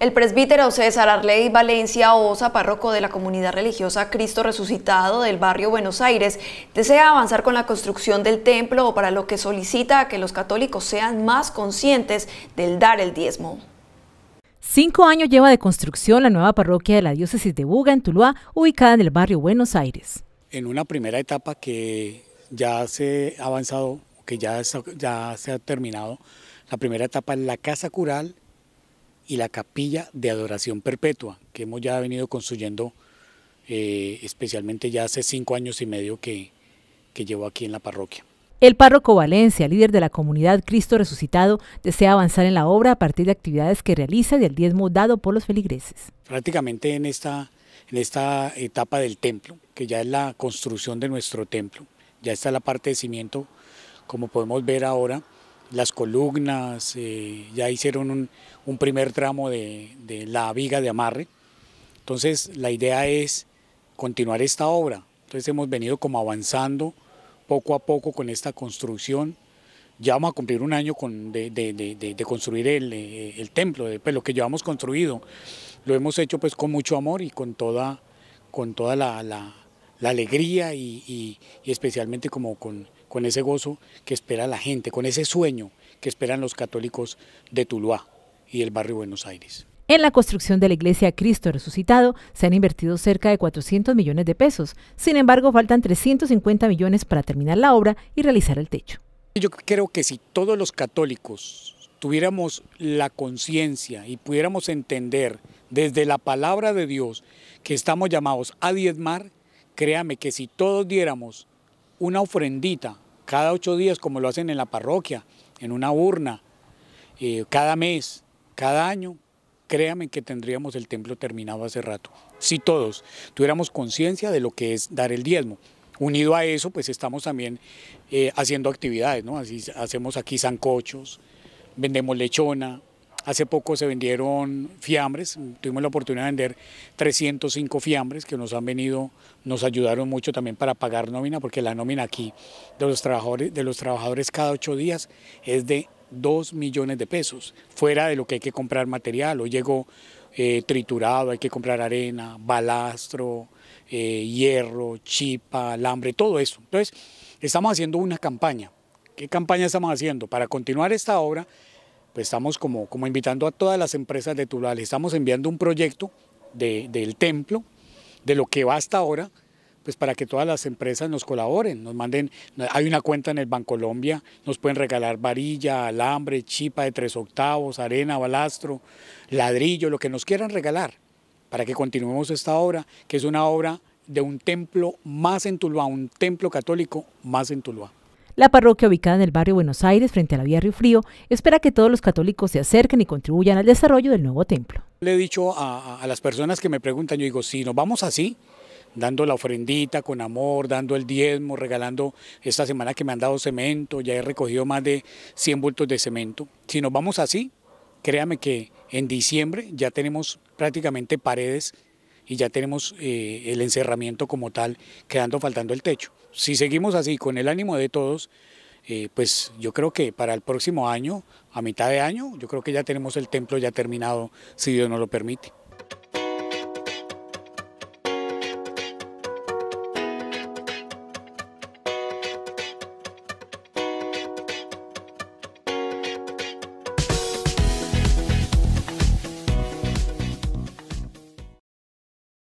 El presbítero César Arley Valencia Osa, párroco de la comunidad religiosa Cristo Resucitado del barrio Buenos Aires, desea avanzar con la construcción del templo, para lo que solicita que los católicos sean más conscientes del dar el diezmo. Cinco años lleva de construcción la nueva parroquia de la diócesis de Buga, en Tuluá, ubicada en el barrio Buenos Aires. En una primera etapa que ya se ha avanzado, que ya se ha terminado, la primera etapa es la casa cural y la capilla de adoración perpetua que hemos ya venido construyendo eh, especialmente ya hace cinco años y medio que, que llevo aquí en la parroquia. El párroco Valencia, líder de la comunidad Cristo Resucitado, desea avanzar en la obra a partir de actividades que realiza y del diezmo dado por los feligreses. Prácticamente en esta, en esta etapa del templo, que ya es la construcción de nuestro templo, ya está la parte de cimiento, como podemos ver ahora, las columnas, eh, ya hicieron un, primer tramo de, la viga de amarre. Entonces la idea es continuar esta obra. Entonces hemos venido como avanzando poco a poco con esta construcción. Ya vamos a cumplir un año con, de, construir el, eh, templo, pues, lo que llevamos construido. Lo hemos hecho pues con mucho amor y con toda, con toda la, alegría y especialmente como con, con ese gozo que espera la gente, con ese sueño que esperan los católicos de Tuluá y el barrio Buenos Aires. En la construcción de la iglesia Cristo Resucitado se han invertido cerca de 400 millones de pesos. Sin embargo, faltan 350 millones para terminar la obra y realizar el techo. Yo creo que si todos los católicos tuviéramos la conciencia y pudiéramos entender desde la palabra de Dios que estamos llamados a diezmar, créame que si todos diéramos una ofrendita cada ocho días como lo hacen en la parroquia, en una urna, eh, cada mes, cada año, créanme que tendríamos el templo terminado hace rato. Si todos tuviéramos conciencia de lo que es dar el diezmo. Unido a eso, pues estamos también eh, haciendo actividades, ¿no? Así hacemos aquí zancochos, vendemos lechona, Hace poco se vendieron fiambres, tuvimos la oportunidad de vender 305 fiambres que nos han venido, nos ayudaron mucho también para pagar nómina, porque la nómina aquí de los trabajadores, de los trabajadores cada ocho días es de 2 millones de pesos, fuera de lo que hay que comprar material, o llegó eh, triturado, hay que comprar arena, balastro, eh, hierro, chipa, alambre, todo eso. Entonces, estamos haciendo una campaña. ¿Qué campaña estamos haciendo? Para continuar esta obra pues, estamos como, como invitando a todas las empresas de Tuluá, le estamos enviando un proyecto del templo, de lo que va hasta ahora, pues para que todas las empresas nos colaboren, nos manden, hay una cuenta en el Colombia. nos pueden regalar varilla, alambre, chipa de tres octavos, arena, balastro, ladrillo, lo que nos quieran regalar, para que continuemos esta obra, que es una obra de un templo más en Tuluá, un templo católico más en Tuluá. La parroquia ubicada en el barrio Buenos Aires, frente a la vía Río Frío, espera que todos los católicos se acerquen y contribuyan al desarrollo del nuevo templo. Le he dicho a, las personas que me preguntan, yo digo, si nos vamos así, dando la ofrendita con amor, dando el diezmo, regalando esta semana que me han dado cemento, ya he recogido más de 100 bultos de cemento. Si nos vamos así, créame que en diciembre ya tenemos prácticamente paredes y ya tenemos eh, el encerramiento como tal, quedando faltando el techo. Si seguimos así, con el ánimo de todos, eh, pues yo creo que para el próximo año, a mitad de año, yo creo que ya tenemos el templo ya terminado, si Dios nos lo permite.